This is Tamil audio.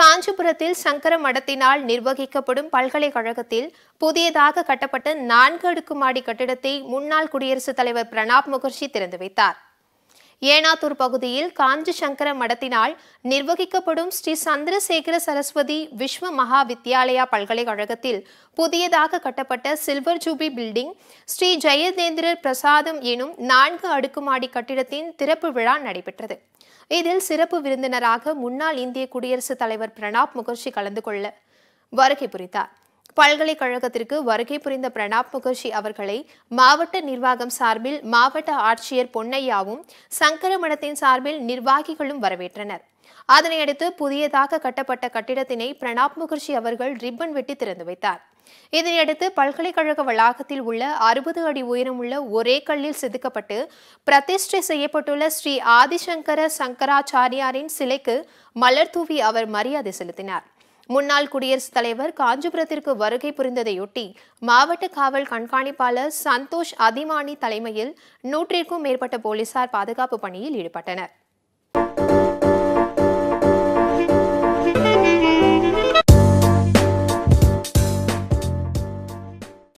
காஞ்சிபுரத்தில் சங்கர மடத்தினால் நிர்வகிக்கப்படும் பல்கலைக்கழகத்தில் புதியதாக கட்டப்பட்ட நான்கு அடுக்கு மாடி கட்டிடத்தை முன்னாள் குடியரசுத் தலைவர் பிரணாப் முகர்ஜி திறந்து வைத்தார் ஏனாத்தூர் பகுதியில் காஞ்சி சங்கர மடத்தினால் நிர்வகிக்கப்படும் ஸ்ரீ சந்திரசேகர சரஸ்வதி விஸ்வ மகா வித்யாலயா பல்கலைக்கழகத்தில் புதியதாக கட்டப்பட்ட சில்வர் ஜூபி பில்டிங் ஸ்ரீ ஜெயதேந்திரர் பிரசாதம் எனும் நான்கு அடுக்குமாடி கட்டிடத்தின் திறப்பு விழா நடைபெற்றது இதில் சிறப்பு விருந்தினராக முன்னாள் இந்திய குடியரசுத் தலைவர் பிரணாப் முகர்ஜி கலந்து கொள்ள வருகை புரித்தார் பல்கலைக்கழகத்திற்கு வருகை புரிந்த பிரணாப் முகர்ஜி அவர்களை மாவட்ட நிர்வாகம் சார்பில் மாவட்ட ஆட்சியர் பொன்னையாவும் சங்கரமடத்தின் சார்பில் நிர்வாகிகளும் வரவேற்றனர் அதனையடுத்து புதியதாக கட்டப்பட்ட கட்டிடத்தினை பிரணாப் முகர்ஜி அவர்கள் ரிப்பன் வெட்டி திறந்து வைத்தார் இதனையடுத்து பல்கலைக்கழக வளாகத்தில் உள்ள அறுபது அடி உயரமுள்ள ஒரே கல்லில் செதுக்கப்பட்டு பிரதிஷ்டை செய்யப்பட்டுள்ள ஸ்ரீ ஆதிசங்கர சங்கராச்சாரியாரின் சிலைக்கு மலர் தூவி அவர் மரியாதை செலுத்தினார் முன்னாள் குடியரசுத் தலைவர் காஞ்சிபுரத்திற்கு வருகை புரிந்ததையொட்டி மாவட்ட காவல் கண்காணிப்பாளர் சந்தோஷ் அதிமானி தலைமையில் நூற்றிற்கும் மேற்பட்ட போலீசார் பாதுகாப்பு பணியில் ஈடுபட்டனர்